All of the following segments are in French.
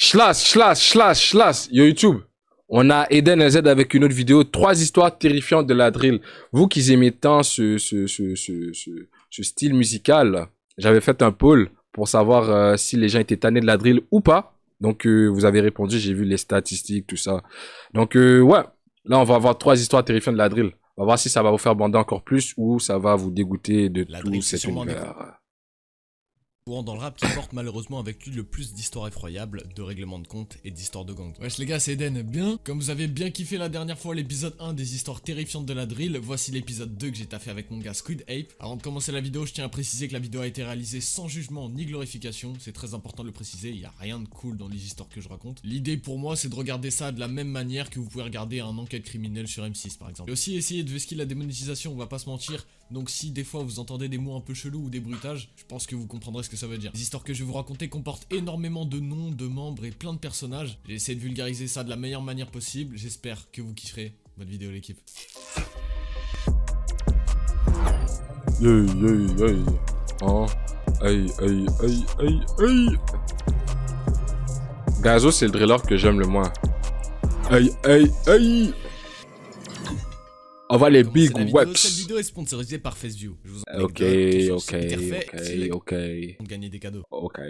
Schlas, Schlas, Schlas, Schlas, Yo YouTube, on a Eden z avec une autre vidéo. Trois histoires terrifiantes de la drill. Vous qui aimez tant ce, ce, ce, ce style musical, j'avais fait un poll pour savoir euh, si les gens étaient tannés de la drill ou pas. Donc euh, vous avez répondu, j'ai vu les statistiques, tout ça. Donc euh, ouais, là on va avoir trois histoires terrifiantes de la drill. On va voir si ça va vous faire bander encore plus ou ça va vous dégoûter de la tout cet univers dans le rap qui porte malheureusement avec lui le plus d'histoires effroyables, de règlements de compte et d'histoires de gang. Wesh les gars, c'est Eden, bien Comme vous avez bien kiffé la dernière fois l'épisode 1 des histoires terrifiantes de la drill, voici l'épisode 2 que j'ai taffé avec mon gars Squid Ape. Avant de commencer la vidéo, je tiens à préciser que la vidéo a été réalisée sans jugement ni glorification, c'est très important de le préciser, il n'y a rien de cool dans les histoires que je raconte. L'idée pour moi, c'est de regarder ça de la même manière que vous pouvez regarder un enquête criminelle sur M6 par exemple. Et aussi essayer de vesquiller la démonétisation, on va pas se mentir, donc si des fois vous entendez des mots un peu chelous ou des bruitages, je pense que vous comprendrez ça veut dire. Les histoires que je vais vous raconter comportent énormément de noms, de membres et plein de personnages. J'ai essayé de vulgariser ça de la meilleure manière possible. J'espère que vous kifferez. votre vidéo l'équipe. Hein? Aïe, aïe, aïe, aïe, aïe. Gazo, c'est le driller que j'aime le moins. Aïe, aïe, aïe. On va les big webs. Cette vidéo est sponsorisée par FaceView. Je vous en Ok, ok, ok, ok. On gagner des cadeaux. Ok.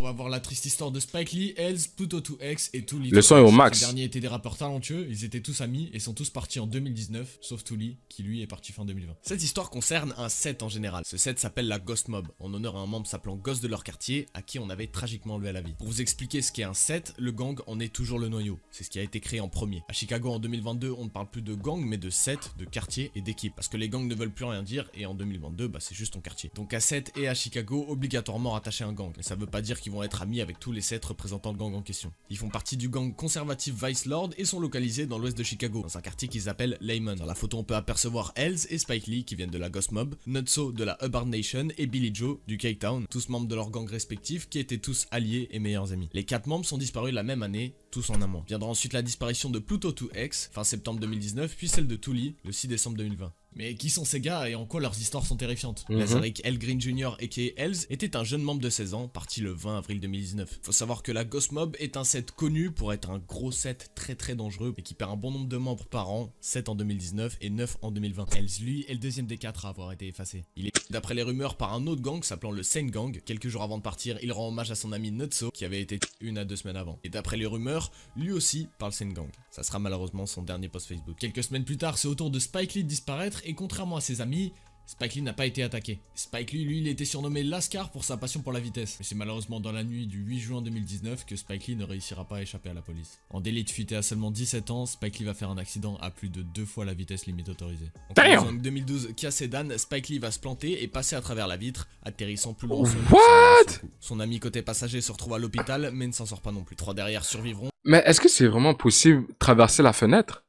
On va voir la triste histoire de Spike Lee, Else, Pluto 2X et Tooley. Le son est au max. Les derniers étaient des rappeurs talentueux, ils étaient tous amis et sont tous partis en 2019, sauf Tuli, qui lui est parti fin 2020. Cette histoire concerne un set en général. Ce set s'appelle la Ghost Mob, en honneur à un membre s'appelant Ghost de leur quartier à qui on avait tragiquement enlevé la vie. Pour vous expliquer ce qu'est un set, le gang en est toujours le noyau. C'est ce qui a été créé en premier. À Chicago en 2022, on ne parle plus de gang mais de set, de quartier et d'équipe parce que les gangs ne veulent plus rien dire et en 2022, bah c'est juste ton quartier. Donc à set et à Chicago, obligatoirement rattaché un gang. Mais ça veut pas dire qui vont être amis avec tous les sept représentants de gang en question. Ils font partie du gang conservatif Vice Lord et sont localisés dans l'ouest de Chicago, dans un quartier qu'ils appellent Layman. Dans la photo, on peut apercevoir Els et Spike Lee qui viennent de la Ghost Mob, Nutso de la Hubbard Nation et Billy Joe du Cape Town, tous membres de leur gang respectif qui étaient tous alliés et meilleurs amis. Les quatre membres sont disparus la même année, tous en amont. Viendra ensuite la disparition de Pluto 2X fin septembre 2019, puis celle de Tully le 6 décembre 2020. Mais qui sont ces gars et en quoi leurs histoires sont terrifiantes mm -hmm. Green Jr. et K. étaient était un jeune membre de 16 ans, parti le 20 avril 2019. Faut savoir que la Ghost Mob est un set connu pour être un gros set très très dangereux et qui perd un bon nombre de membres par an, 7 en 2019 et 9 en 2020. Elz, lui, est le deuxième des 4 à avoir été effacé. Il est, d'après les rumeurs, par un autre gang s'appelant le Saint Gang. Quelques jours avant de partir, il rend hommage à son ami Nutso, qui avait été une à deux semaines avant. Et d'après les rumeurs, lui aussi par le Saint Gang. Ça sera malheureusement son dernier post Facebook. Quelques semaines plus tard, c'est au tour de Spike Lee disparaître et contrairement à ses amis, Spike Lee n'a pas été attaqué. Spike Lee, lui, il était surnommé Lascar pour sa passion pour la vitesse. Mais c'est malheureusement dans la nuit du 8 juin 2019 que Spike Lee ne réussira pas à échapper à la police. En délit de fuite à seulement 17 ans, Spike Lee va faire un accident à plus de deux fois la vitesse limite autorisée. En 2012, Kia Sedan, Spike Lee va se planter et passer à travers la vitre, atterrissant plus loin. What Son ami côté passager se retrouve à l'hôpital, mais ne s'en sort pas non plus. Trois derrière survivront. Mais est-ce que c'est vraiment possible traverser la fenêtre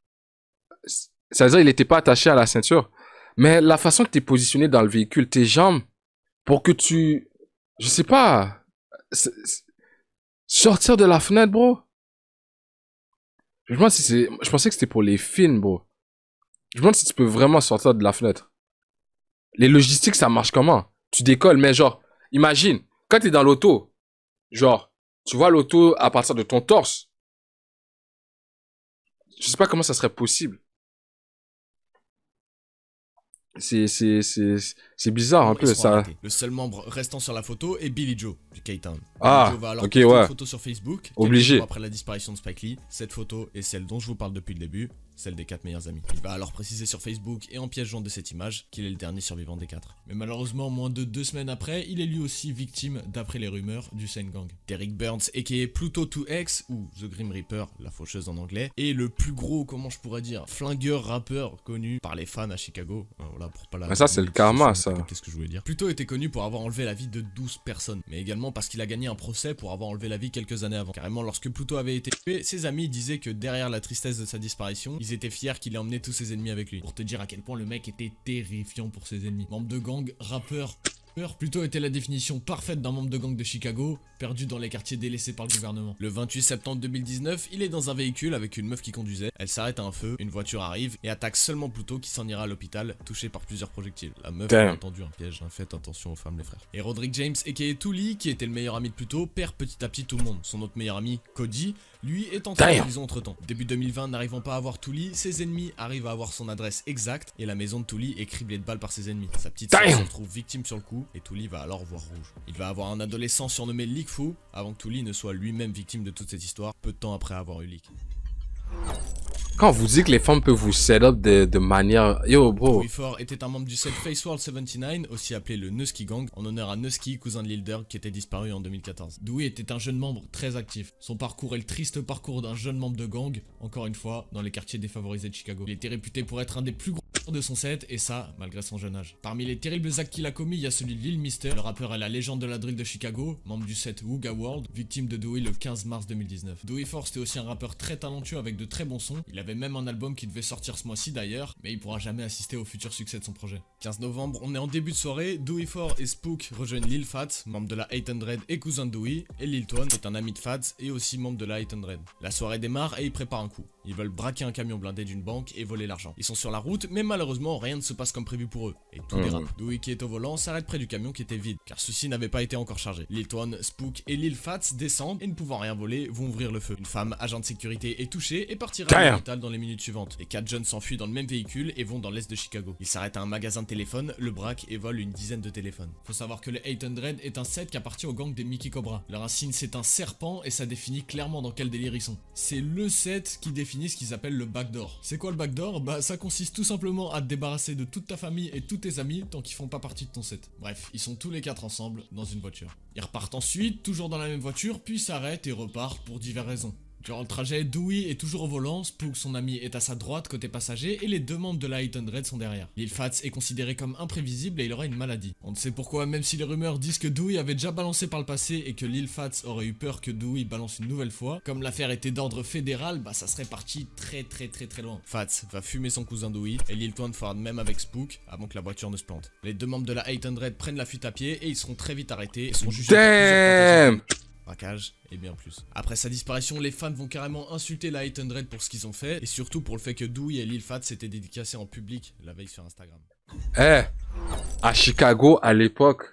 cest à dire qu'il n'était pas attaché à la ceinture. Mais la façon que tu es positionné dans le véhicule, tes jambes, pour que tu. Je sais pas. Sortir de la fenêtre, bro. Je si Je pensais que c'était pour les films, bro. Je me demande si tu peux vraiment sortir de la fenêtre. Les logistiques, ça marche comment Tu décolles, mais genre, imagine, quand tu es dans l'auto, genre, tu vois l'auto à partir de ton torse. Je sais pas comment ça serait possible si... C'est bizarre un peu ça. Le seul membre restant sur la photo est Billy Joe du K-Town. Ah, ok, ouais. photo sur Facebook. Obligé. Après la disparition de Spike Lee, cette photo est celle dont je vous parle depuis le début, celle des quatre meilleurs amis. Il va alors préciser sur Facebook et en piégeant de cette image qu'il est le dernier survivant des quatre. Mais malheureusement, moins de deux semaines après, il est lui aussi victime, d'après les rumeurs, du Gang. Derek Burns, aka Pluto 2X, ou The Grim Reaper, la faucheuse en anglais, est le plus gros, comment je pourrais dire, flingueur rappeur connu par les fans à Chicago. Euh, voilà, pour pas la... Mais ça, c'est le karma, Qu'est-ce que je voulais dire Pluto était connu pour avoir enlevé la vie de 12 personnes, mais également parce qu'il a gagné un procès pour avoir enlevé la vie quelques années avant. Carrément, lorsque Pluto avait été tué, ses amis disaient que derrière la tristesse de sa disparition, ils étaient fiers qu'il ait emmené tous ses ennemis avec lui. Pour te dire à quel point le mec était terrifiant pour ses ennemis. Membre de gang, rappeur, Pluto plutôt était la définition parfaite d'un membre de gang de Chicago, perdu dans les quartiers délaissés par le gouvernement. Le 28 septembre 2019, il est dans un véhicule avec une meuf qui conduisait, elle s'arrête à un feu, une voiture arrive et attaque seulement Pluto qui s'en ira à l'hôpital, touché par plusieurs projectiles. La meuf a entendu un piège, hein. faites attention aux femmes les frères. Et Roderick James, aka Tully, qui était le meilleur ami de Pluto, perd petit à petit tout le monde. Son autre meilleur ami, Cody, lui est en prison entre temps. Début 2020, n'arrivant pas à voir Tully, ses ennemis arrivent à avoir son adresse exacte et la maison de Tully est criblée de balles par ses ennemis. Sa petite sœur se retrouve victime sur le coup, et Tully va alors voir rouge. Il va avoir un adolescent surnommé Lick Fu avant que Tully ne soit lui-même victime de toute cette histoire peu de temps après avoir eu Lick. Quand on vous dit que les femmes peuvent vous set up de, manière... Yo, bro. Ford était un membre du set Face World 79, aussi appelé le Nusky Gang, en honneur à Nusky, cousin de Lilder, qui était disparu en 2014. Dewey était un jeune membre très actif. Son parcours est le triste parcours d'un jeune membre de gang, encore une fois, dans les quartiers défavorisés de Chicago. Il était réputé pour être un des plus gros de son set, et ça, malgré son jeune âge. Parmi les terribles actes qu'il a commis, il y a celui de Lil Mister, le rappeur à la légende de la drill de Chicago, membre du set Wooga World, victime de Dewey le 15 mars 2019. Dewey Force était aussi un rappeur très talentueux avec de très bons sons. Il avait même un album qui devait sortir ce mois-ci d'ailleurs, mais il pourra jamais assister au futur succès de son projet. 15 novembre, on est en début de soirée, Dewey 4 et Spook rejoignent Lil Fat, membre de la 800 et cousin de Dewey, et Lil Twan est un ami de Fats et aussi membre de la 800. La soirée démarre et il prépare un coup. Ils veulent braquer un camion blindé d'une banque et voler l'argent. Ils sont sur la route, mais malheureusement, rien ne se passe comme prévu pour eux. Et tout mmh. dérape. Dewey qui est au volant s'arrête près du camion qui était vide, car ceci n'avait pas été encore chargé. one Spook et Lil Fats descendent et ne pouvant rien voler, vont ouvrir le feu. Une femme, agent de sécurité, est touchée et partira à l'hôpital dans les minutes suivantes. Les quatre jeunes s'enfuient dans le même véhicule et vont dans l'est de Chicago. Ils s'arrêtent à un magasin de téléphone, le braquent et volent une dizaine de téléphones. Faut savoir que le 800 est un set qui appartient au gang des Mickey Cobra. Leur racine c'est un serpent et ça définit clairement dans quel délire ils sont. C'est le set qui définit ce qu'ils appellent le backdoor. C'est quoi le backdoor Bah ça consiste tout simplement à te débarrasser de toute ta famille et tous tes amis tant qu'ils font pas partie de ton set. Bref, ils sont tous les quatre ensemble dans une voiture. Ils repartent ensuite, toujours dans la même voiture, puis s'arrêtent et repartent pour diverses raisons. Durant le trajet, Dewey est toujours au volant, Spook son ami est à sa droite côté passager et les deux membres de la 800 sont derrière. Lil Fats est considéré comme imprévisible et il aura une maladie. On ne sait pourquoi, même si les rumeurs disent que Dewey avait déjà balancé par le passé et que Lil Fats aurait eu peur que Dewey balance une nouvelle fois, comme l'affaire était d'ordre fédéral, bah ça serait parti très très très très loin. Fats va fumer son cousin Dewey et l'île de même avec Spook avant que la voiture ne se plante. Les deux membres de la 800 prennent la fuite à pied et ils seront très vite arrêtés et sont jugés. Damn braquage et bien plus. Après sa disparition, les fans vont carrément insulter la 800 pour ce qu'ils ont fait et surtout pour le fait que Douy et Lil Fat s'étaient dédicacés en public la veille sur Instagram. Eh, à Chicago à l'époque,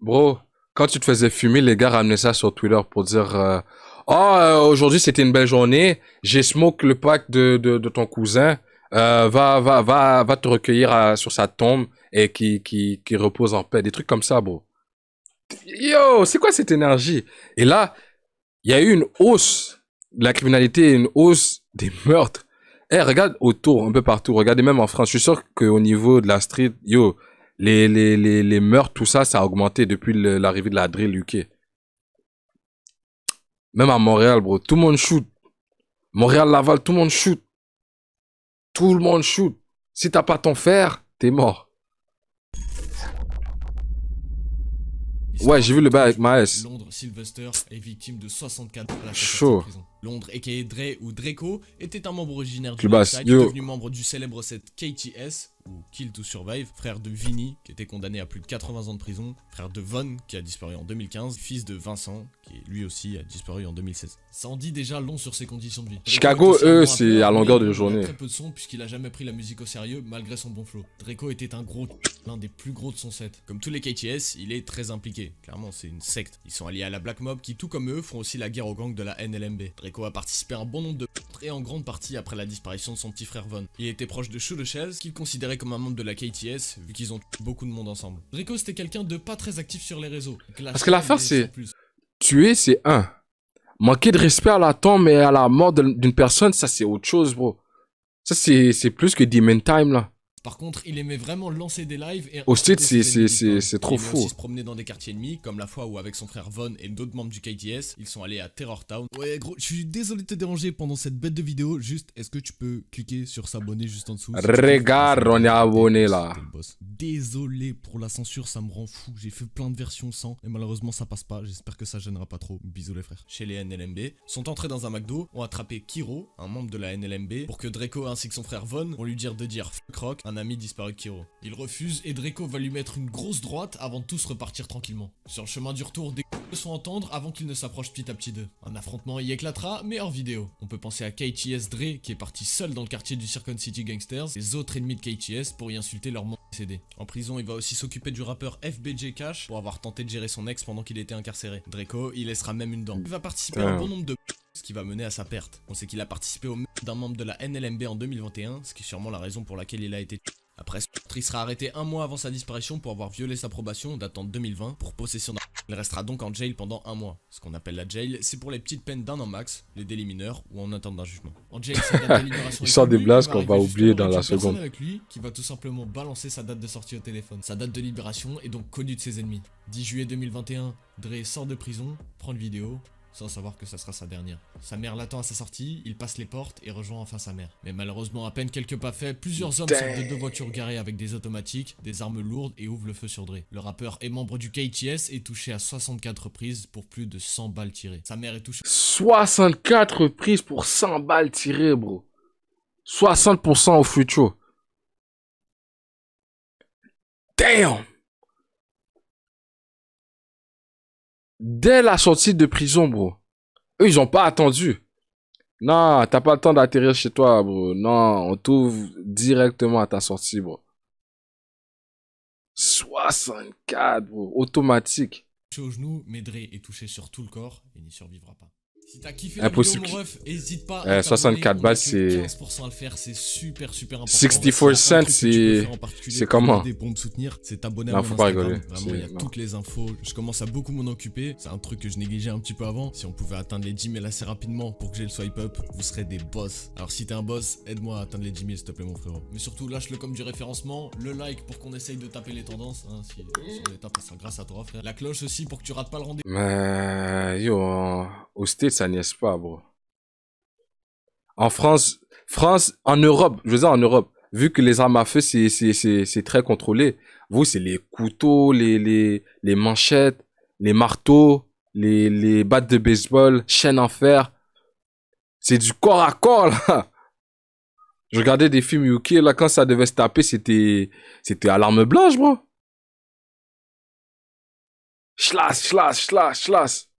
bro, quand tu te faisais fumer, les gars ramenaient ça sur Twitter pour dire euh, Oh, euh, aujourd'hui c'était une belle journée, j'ai smoke le pack de, de, ton cousin, euh, va, va, va, va te recueillir sur sa tombe et qui, qui, qui repose en paix. Des trucs comme ça, bro yo, c'est quoi cette énergie Et là, il y a eu une hausse de la criminalité, une hausse des meurtres. Eh, regarde autour, un peu partout. Regardez même en France. Je suis sûr qu'au niveau de la street, yo, les, les, les, les meurtres, tout ça, ça a augmenté depuis l'arrivée de la drill UK. Même à Montréal, bro, tout le monde shoot. Montréal-Laval, tout le monde shoot. Tout le monde shoot. Si t'as pas ton fer, t'es mort. Ouais, j'ai vu le bas avec Maes. Londres Sylvester est victime de 64 à en Prison. Londres, a.k.a. Dre ou Draco, était un membre originaire du est devenu membre du célèbre set KTS, Kill to Survive, frère de Vinny, qui était condamné à plus de 80 ans de prison, frère de Von, qui a disparu en 2015, fils de Vincent, qui lui aussi a disparu en 2016. Ça en dit déjà long sur ses conditions de vie. Chicago, eux, c'est à longueur de journée. très peu de son puisqu'il a jamais pris la musique au sérieux malgré son bon flow. Draco était un gros, l'un des plus gros de son set. Comme tous les KTS, il est très impliqué. Clairement, c'est une secte. Ils sont alliés à la Black Mob qui, tout comme eux, font aussi la guerre aux gangs de la NLMB. Draco a participé à un bon nombre de et en grande partie après la disparition de son petit frère Von. Il était proche de Shoe de Shells qu'il considérait comme un membre de la KTS, vu qu'ils ont beaucoup de monde ensemble. Rico, c'était quelqu'un de pas très actif sur les réseaux. Parce que l'affaire, c'est... Tuer, c'est un. Manquer de respect à la tombe et à la mort d'une personne, ça, c'est autre chose, bro. Ça, c'est plus que demon time, là. Par contre, il aimait vraiment lancer des lives. Et stade, c'est trop fou. Il se promener dans des quartiers ennemis, comme la fois où, avec son frère Von et d'autres membres du KDS, ils sont allés à Terror Town. Ouais, gros, je suis désolé de te déranger pendant cette bête de vidéo. Juste, est-ce que tu peux cliquer sur s'abonner juste en dessous Regarde, on est abonné là. Désolé pour la censure, ça me rend fou. J'ai fait plein de versions sans, et malheureusement, ça passe pas. J'espère que ça gênera pas trop. Bisous les frères. Chez les NLMB, sont entrés dans un McDo, ont attrapé Kiro, un membre de la NLMB, pour que Draco ainsi que son frère Von vont lui dire de dire fuck rock un ami disparu de Kiro. Il refuse et Draco va lui mettre une grosse droite avant de tous repartir tranquillement. Sur le chemin du retour, des se sont entendre avant qu'ils ne s'approchent petit à petit d'eux. Un affrontement y éclatera, mais hors vidéo. On peut penser à KTS Dre, qui est parti seul dans le quartier du Circon City Gangsters, les autres ennemis de KTS pour y insulter leur monde décédé. En prison, il va aussi s'occuper du rappeur FBJ Cash pour avoir tenté de gérer son ex pendant qu'il était incarcéré. Draco, il laissera même une dent. Il va participer à un bon nombre de ce qui va mener à sa perte. On sait qu'il a participé au meurtre d'un membre de la NLMB en 2021, ce qui est sûrement la raison pour laquelle il a été tué. Après, il sera arrêté un mois avant sa disparition pour avoir violé sa probation datant 2020 pour possession d'un... Il restera donc en jail pendant un mois. Ce qu'on appelle la jail, c'est pour les petites peines d'un an max, les délits mineurs ou en attente d'un jugement. En jail, de Il sort des blagues qu'on va oublier dans la seconde. avec lui qui va tout simplement balancer sa date de sortie au téléphone. Sa date de libération est donc connue de ses ennemis. 10 juillet 2021, Dre sort de prison, prend une vidéo, sans savoir que ça sera sa dernière. Sa mère l'attend à sa sortie, il passe les portes et rejoint enfin sa mère. Mais malheureusement, à peine quelques pas faits, plusieurs hommes sortent de deux voitures garées avec des automatiques, des armes lourdes et ouvrent le feu sur Dre. Le rappeur est membre du KTS et touché à 64 prises pour plus de 100 balles tirées. Sa mère est touchée. 64 prises pour 100 balles tirées, bro. 60% au futur. Damn! dès la sortie de prison, bro. Eux, ils ont pas attendu. Non, t'as pas le temps d'atterrir chez toi, bro. Non, on t'ouvre directement à ta sortie, bro. 64, bro. Automatique. est touché sur tout le corps et n'y survivra pas. Si t'as kiffé Impossible. pas 64 euh, balles, c'est... 15% à le faire, c'est super, super important. 64 cents, c'est... C'est comment soutenir, c'est t'abonner à mon faut pas rigoler. Vraiment, il y a toutes les infos. Je commence à beaucoup m'en occuper. C'est un truc que je négligeais un petit peu avant. Si on pouvait atteindre les 10 000 assez rapidement pour que j'ai le swipe up, vous serez des boss. Alors si t'es un boss, aide-moi à atteindre les 10 000, s'il te plaît, mon frère. Mais surtout, lâche-le comme du référencement, le like pour qu'on essaye de taper les tendances. Hein, si, on tape, grâce à toi, frère. La cloche aussi pour que tu rates pas le rendez-vous. Mais yo, au ça niaise pas, bro. En France, France, en Europe, je veux en Europe, vu que les armes à feu, c'est très contrôlé. Vous, c'est les couteaux, les, les, les, manchettes, les marteaux, les, les battes de baseball, chaînes en fer. C'est du corps à corps, Je regardais des films Yuki là, quand ça devait se taper, c'était, c'était à l'arme blanche, bro. Schlass, schlass, schlass,